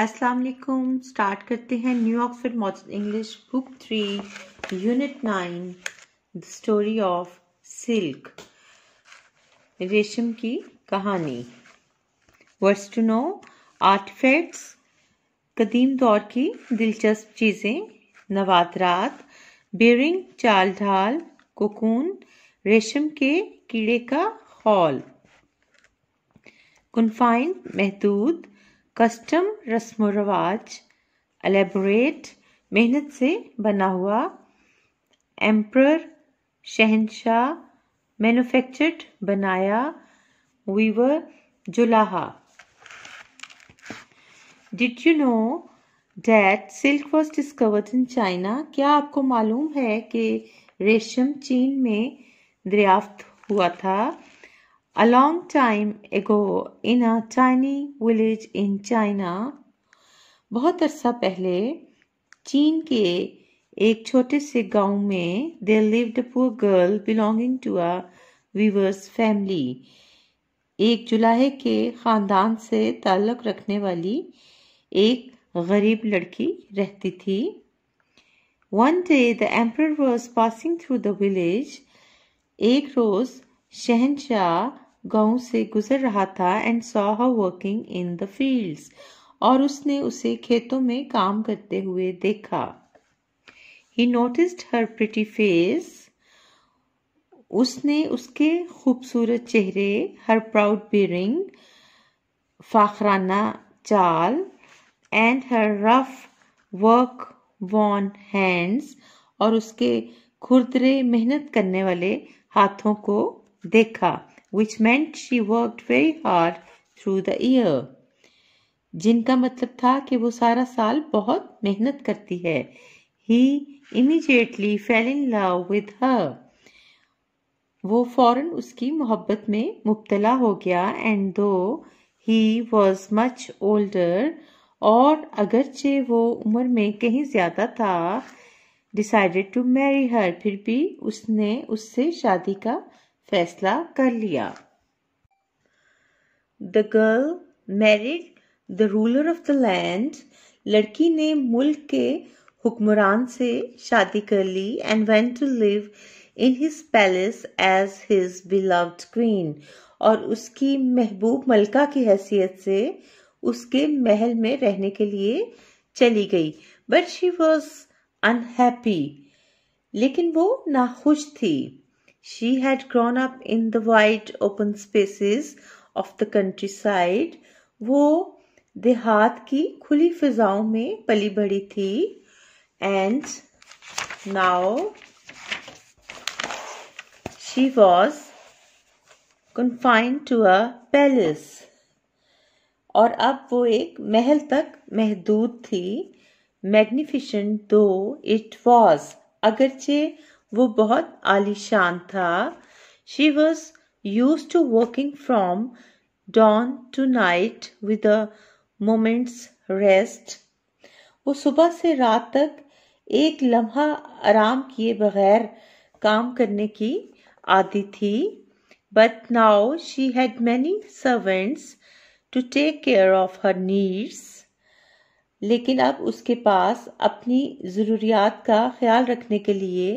अस्सलाम वालेकुम स्टार्ट करते हैं new Oxford modern English book three unit nine the story of silk रेशम की कहानी वर्ड्स टू नो आर्टिफैक्ट्स कदीम दौर की दिलचस्प चीज़ें नवातरात बेरिंग चाल ढाल कोकून रेशम के कीड़े का हॉल कन्फाइंड महदूद कस्टम रस्म रवाज एलेबोरेट मेहनत से बना हुआ एम्प्रर शहनशाह मैनुफैक्चर्ड बनाया वीवर जुलाहा did you know that silk was discovered in China क्या आपको मालूम है कि रेशम चीन में दरियाफ्त हुआ था A long time ago in a tiny village in China, बहुत अरसा पहले चीन के एक छोटे से गांव में there a poor girl belonging to a weaver's family एक जुलाहे के ख़ानदान से ताल्लुक़ रखने वाली एक गरीब लड़की रहती थी one day the emperor was passing through the village एक रोज़ शहनशाह गांव से गुजर रहा था and saw her working in the fields और उसने उसे खेतों में काम करते हुए देखा he noticed her pretty face उसने उसके खूबसूरत चेहरे हर प्राउड बियरिंग फाखराना चाल and her rough work worn hands और उसके खुरदरे मेहनत करने वाले हाथों को देखा which meant she worked very hard through the year. जिनका मतलब था कि वो सारा साल बहुत मेहनत करती है he immediately fell in love with her वो फौरन उसकी मोहब्बत में मुबतला हो गया एंड दो ही वॉज मच ओल्डर और अगरचे वो उम्र में कहीं ज़्यादा था डिसाइडेड टू मैरी हर फिर भी उसने उससे शादी का फैसला कर लिया the girl married the ruler of the land लड़की ने मुल्क के हुक्मरान से शादी कर ली and went to live in his palace as his beloved queen और उसकी महबूब मलका की हैसियत से उसके महल में रहने के लिए चली गई बट शी वॉज अनहैप्पी लेकिन वो नाखुश थी She had grown up in the wide open spaces of the countryside. wo dehat ki khuli fizaon mein pali badi thi and now she was confined to a palace और अब वो एक महल तक महदूद थी मैग्निफिशेंट दो इट वॉज अगरचे वो बहुत आलीशान था she was used to working from dawn to night with a moment's rest वो सुबह से रात तक एक लम्हा आराम किए बगैर काम करने की आदि थी but now she had many servants to take care of her needs लेकिन अब उसके पास अपनी ज़रूरियात का ख्याल रखने के लिए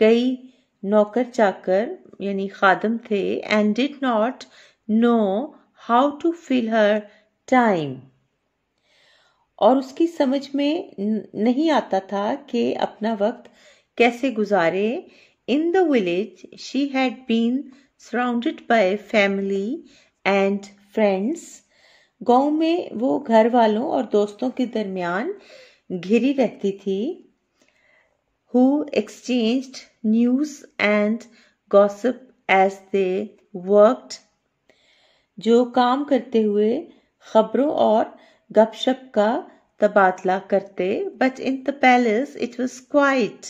कई नौकर चाकर यानी खादम थे and did not know how to fill her time और उसकी समझ में नहीं आता था कि अपना वक्त कैसे गुजारे in the village she had been surrounded by family and friends गांव में वो घर वालों और दोस्तों के दरमियान घिरी रहती थी who exchanged news and gossip as they worked जो काम करते हुए खबरों और गपशप का तबादला करते but in the palace it was quiet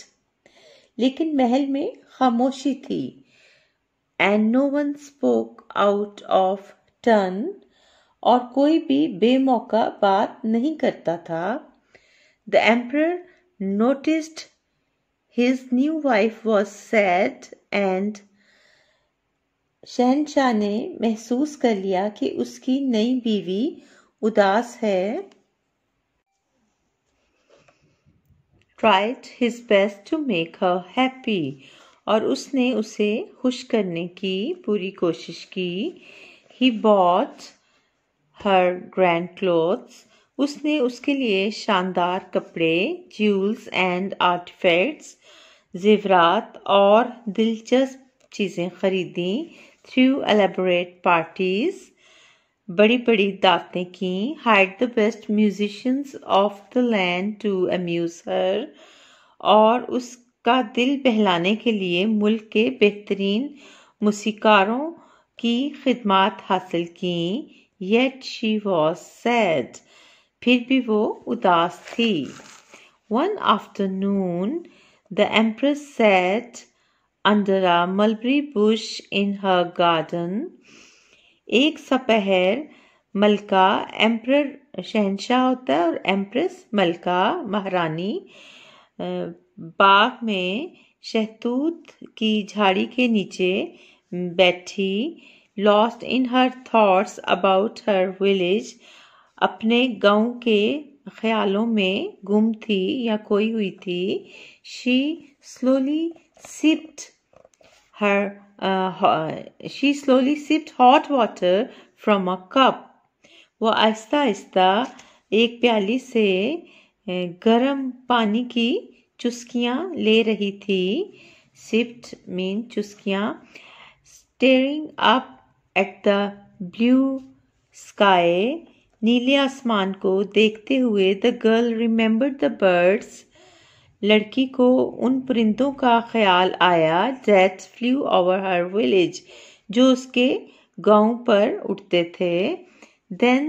लेकिन महल में खामोशी थी and no one spoke out of turn और कोई भी बेमौका बात नहीं करता था the emperor noticed His new wife was sad and शहनशाह ने महसूस कर लिया कि उसकी नई बीवी उदास है tried his best to make her happy और उसने उसे खुश करने की पूरी कोशिश की he bought her grand clothes उसने उसके लिए शानदार कपड़े ज्यूल्स एंड आर्टिफैक्ट्स जेवरात और दिलचस्प चीज़ें खरीदी थ्रू एलेबोरेट पार्टीज़ बड़ी बड़ी दावतें की hired the best musicians of the land to amuse her और उसका दिल बहलाने के लिए मुल्क के बेहतरीन मूसीकारों की खिदमत हासिल की येट शी वॉज सैड फिर भी वो उदास थी one afternoon The Empress sat under a mulberry bush in her garden. एक सपहर मलका एम्प्रर शहनशाह होता है और एम्प्रेस मलका महारानी बाग में शहतूत की झाड़ी के नीचे बैठी lost in her thoughts about her village अपने गांव के ख्यालों में गुम थी या खोई हुई थी She slowly sipped her uh, uh, she slowly sipped hot water from a cup. वो आहिस्ता आहिस्ता एक प्याली से गर्म पानी की चुस्कियाँ ले रही थी सिप्ट मीन चुस्कियाँ staring up at the blue sky नीले आसमान को देखते हुए the girl remembered the birds लड़की को उन परिंदों का ख्याल आया that flew over her village जो उसके गांव पर उठते थे then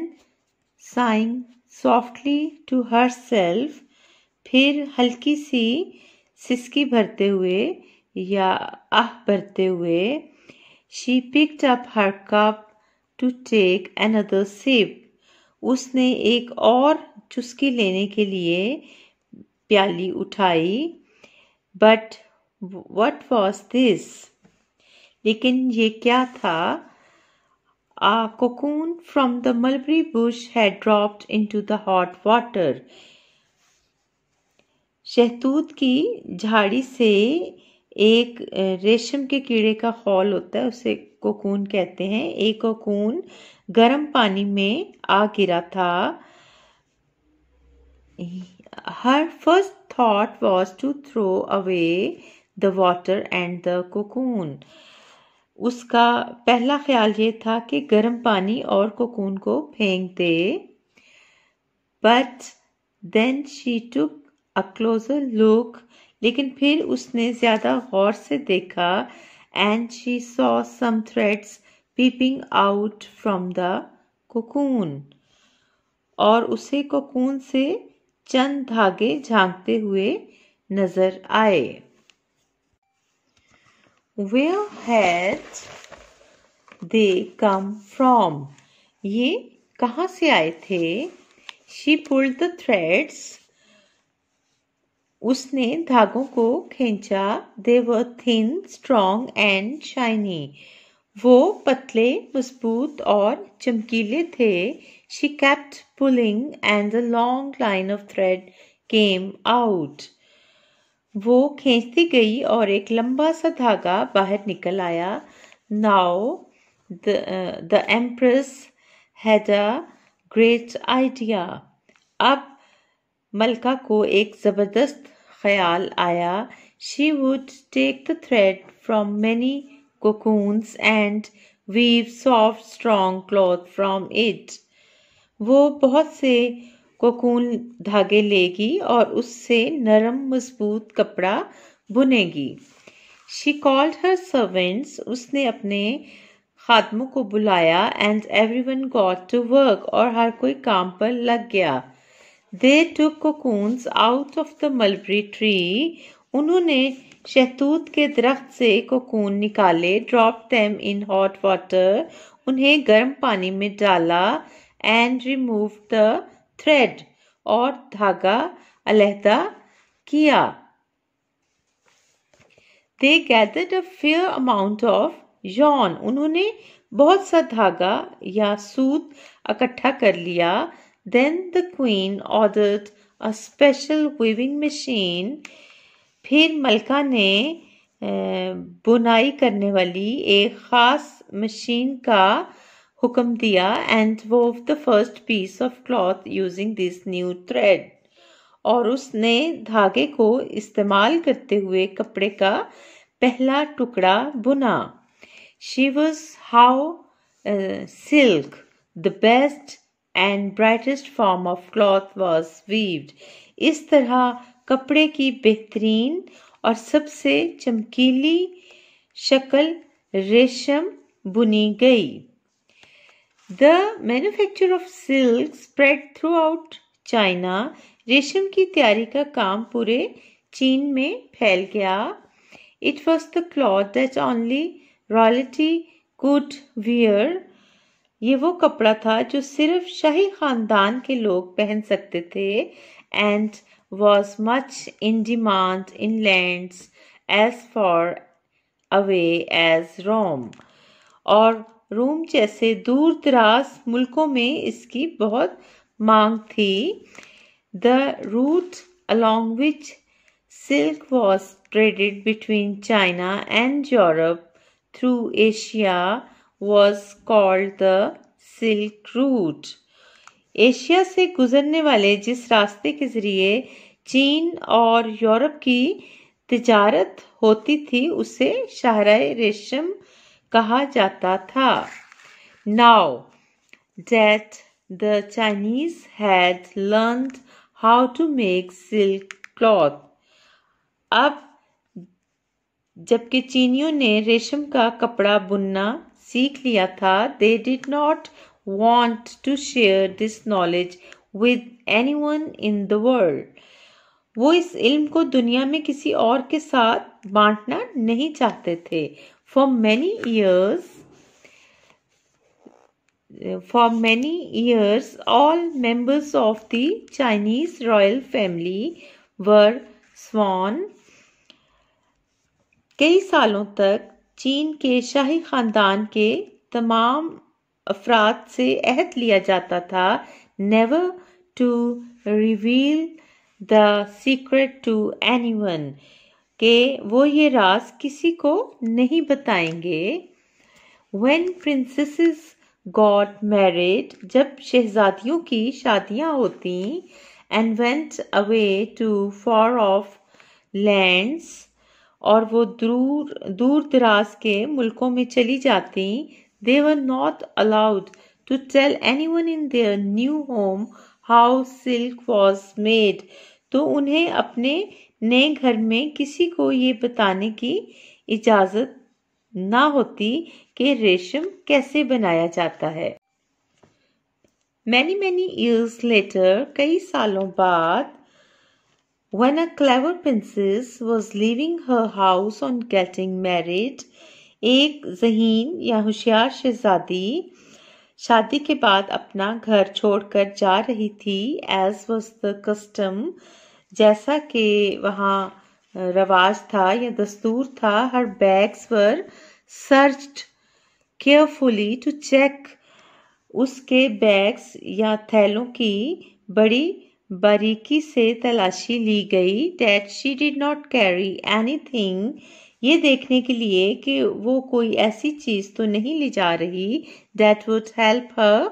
sighing softly to herself फिर हल्की सी सिसकी भरते हुए या आह भरते हुए she picked up her cup to take another sip उसने एक और चुस्की लेने के लिए प्याली उठाई बट वट वॉज दिस लेकिन ये क्या था cocoon from the mulberry bush had dropped into the hot water शहतूत की झाड़ी से एक रेशम के कीड़े का हॉल होता है उसे कोकून कहते हैं एक कोकून गर्म पानी में आ गिरा था her first thought was to throw away the water and the cocoon. उसका पहला ख्याल ये था कि गर्म पानी और कोकून को फेंक दे but then she took a closer look लेकिन फिर उसने ज़्यादा गौर से देखा and she saw some threads peeping out from the cocoon और उसे कोकून से चंद धागे झांकते हुए नजर आए where has they come from ये कहाँ से आए थे शी पुल्ड द थ्रेड्स उसने धागों को खींचा they were thin strong and shiny वो पतले मजबूत और चमकीले थे She kept pulling, and the long line of thread came out वो खींचती गई और एक लंबा सा धागा बाहर निकल आया now the empress had a great idea अब मलका को एक ज़बरदस्त ख्याल आया she would take the thread from many cocoons and weave soft strong cloth from it वो बहुत से कोकून धागे लेगी और उससे नरम मजबूत कपड़ा बुनेगी शी कॉल्ड हर सर्वेंट्स उसने अपने खादमों को बुलाया and everyone got to work और हर कोई काम पर लग गया they took cocoons out of the mulberry tree उन्होंने शहतूत के दरख्त से कोकून निकाले drop them in hot water उन्हें गर्म पानी में डाला एंड रिमूव द थ्रेड और धागा अलहदा किया they gathered a fair amount of yarn उन्होंने बहुत सा धागा या सूत इकट्ठा कर लिया then the queen ordered a special weaving machine फिर मलका ने बुनाई करने वाली एक ख़ास मशीन का हुक्म दिया and wove the first piece of cloth using this new thread और उसने धागे को इस्तेमाल करते हुए कपड़े का पहला टुकड़ा बुना she was how silk the best and brightest form of cloth was weaved इस तरह कपड़े की बेहतरीन और सबसे चमकीली शक्ल रेशम बुनी गई the manufacture of silk spread throughout China रेशम की तैयारी का काम पूरे चीन में फैल गया it was the cloth that only royalty could wear ये वो कपड़ा था जो सिर्फ शाही खानदान के लोग पहन सकते थे and was much in demand in lands as far away as Rome और रोम जैसे दूर दराज मुल्कों में इसकी बहुत मांग थी the route along which silk was traded between China and Europe through Asia was called the silk route Asia से गुजरने वाले जिस रास्ते के जरिए चीन और यूरोप की तजारत होती थी उसे शाहरा रेशम कहा जाता था now that the Chinese had learn how to make silk cloth अब जबकि चीनियों ने रेशम का कपड़ा बुनना सीख लिया था they did not want to share this knowledge with anyone in the world वो इस इल्म को दुनिया में किसी और के साथ बांटना नहीं चाहते थे For many years, for many years, all members of the Chinese royal family were sworn. kai saalon tak चीन के शाही खानदान के तमाम अफराद से अहद लिया जाता था never to reveal the secret to anyone कि वो ये राज किसी को नहीं बताएंगे वेन प्रिंसेस गॉड मैरिड जब शहजादियों की शादियाँ होती and went away to far off lands और वो दूर दूर दराज के मुल्कों में चली जाती they were not allowed to tell anyone in their new home how silk was made तो उन्हें अपने ने घर में किसी को ये बताने की इजाज़त ना होती कि रेशम कैसे बनाया जाता है मैनी मैनी ईयर्स लेटर कई सालों बाद one a clever princess was living her house on getting married एक जहीन या होशियार शहजादी शादी के बाद अपना घर छोड़कर जा रही थी एज वॉज द कस्टम जैसा कि वहाँ रवाज था या दस्तूर था her bags were searched carefully to check उसके बैग्स या थैलों की बड़ी बारीकी से तलाशी ली गई that she did not carry anything ये देखने के लिए कि वो कोई ऐसी चीज़ तो नहीं ले जा रही that would help her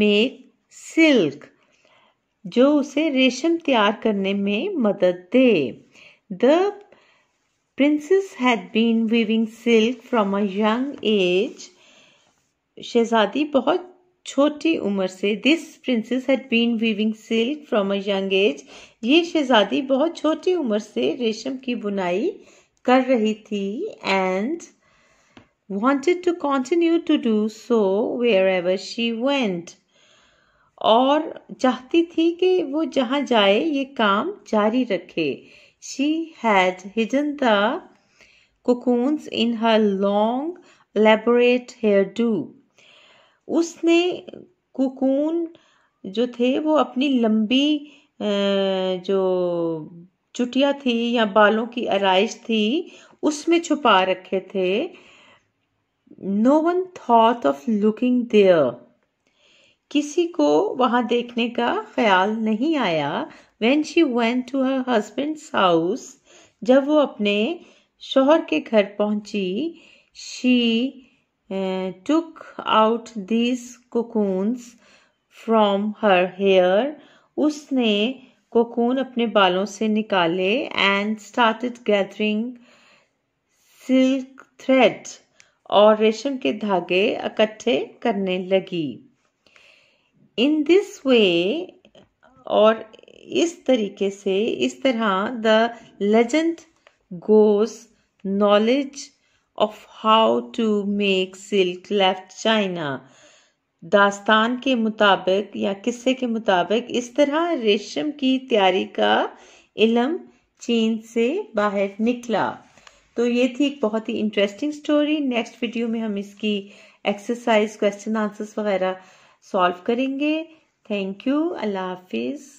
make silk जो उसे रेशम तैयार करने में मदद दे the princess had been weaving silk from a young age शहजादी बहुत छोटी उम्र से this princess had been weaving silk from a young age ये शहजादी बहुत छोटी उम्र से रेशम की बुनाई कर रही थी and wanted to continue to do so wherever she went और चाहती थी कि वो जहाँ जाए ये काम जारी रखे she had hidden the cocoons in her long elaborate hairdo उसने कोकून जो थे वो अपनी लंबी जो चुटिया थी या बालों की आरइश थी उसमें छुपा रखे थे no one thought of looking there किसी को वहां देखने का ख्याल नहीं आया when she went to her husband's house जब वो अपने शोहर के घर पहुंची she took out these cocoons from her hair उसने कोकून अपने बालों से निकाले and started gathering silk thread और रेशम के धागे इकट्ठे करने लगी इन दिस वे और इस तरीके से इस तरह the legend goes knowledge of how to make silk left China दास्तान के मुताबिक या किस्से के मुताबिक इस तरह रेशम की तैयारी का इलम चीन से बाहर निकला तो ये थी एक बहुत ही इंटरेस्टिंग स्टोरी नेक्स्ट वीडियो में हम इसकी एक्सरसाइज क्वेश्चन आंसर्स वगैरह सॉल्व करेंगे थैंक यू अल्लाह हाफिज़